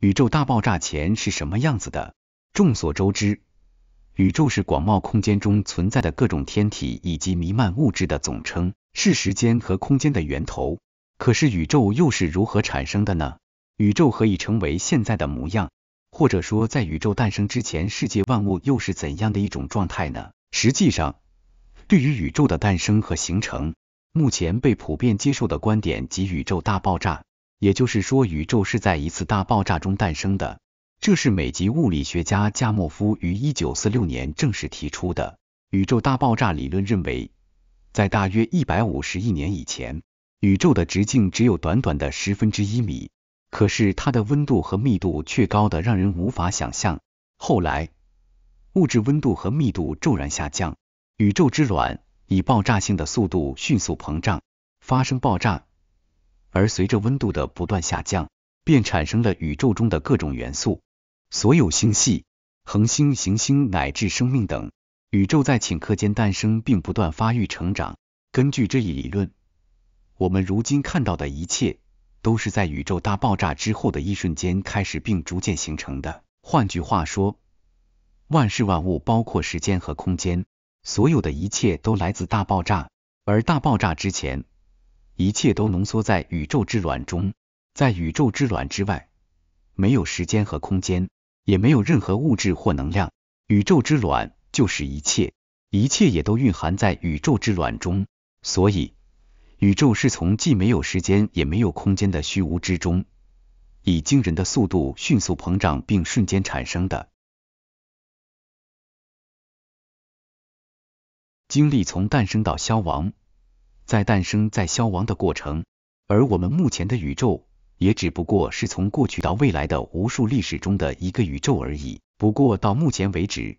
宇宙大爆炸前是什么样子的？众所周知，宇宙是广袤空间中存在的各种天体以及弥漫物质的总称，是时间和空间的源头。可是宇宙又是如何产生的呢？宇宙何以成为现在的模样？或者说，在宇宙诞生之前，世界万物又是怎样的一种状态呢？实际上，对于宇宙的诞生和形成，目前被普遍接受的观点及宇宙大爆炸。也就是说，宇宙是在一次大爆炸中诞生的。这是美籍物理学家加莫夫于一九四六年正式提出的宇宙大爆炸理论。认为，在大约一百五十亿年以前，宇宙的直径只有短短的十分之一米，可是它的温度和密度却高得让人无法想象。后来，物质温度和密度骤然下降，宇宙之卵以爆炸性的速度迅速膨胀，发生爆炸。而随着温度的不断下降，便产生了宇宙中的各种元素、所有星系、恒星、行星乃至生命等。宇宙在顷刻间诞生并不断发育成长。根据这一理论，我们如今看到的一切都是在宇宙大爆炸之后的一瞬间开始并逐渐形成的。换句话说，万事万物，包括时间和空间，所有的一切都来自大爆炸。而大爆炸之前，一切都浓缩在宇宙之卵中，在宇宙之卵之外，没有时间和空间，也没有任何物质或能量。宇宙之卵就是一切，一切也都蕴含在宇宙之卵中。所以，宇宙是从既没有时间也没有空间的虚无之中，以惊人的速度迅速膨胀并瞬间产生的。经历从诞生到消亡。在诞生、在消亡的过程，而我们目前的宇宙也只不过是从过去到未来的无数历史中的一个宇宙而已。不过到目前为止，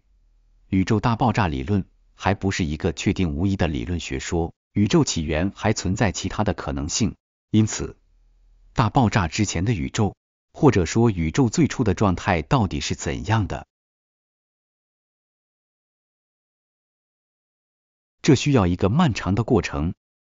宇宙大爆炸理论还不是一个确定无疑的理论学说，宇宙起源还存在其他的可能性。因此，大爆炸之前的宇宙，或者说宇宙最初的状态到底是怎样的，这需要一个漫长的过程。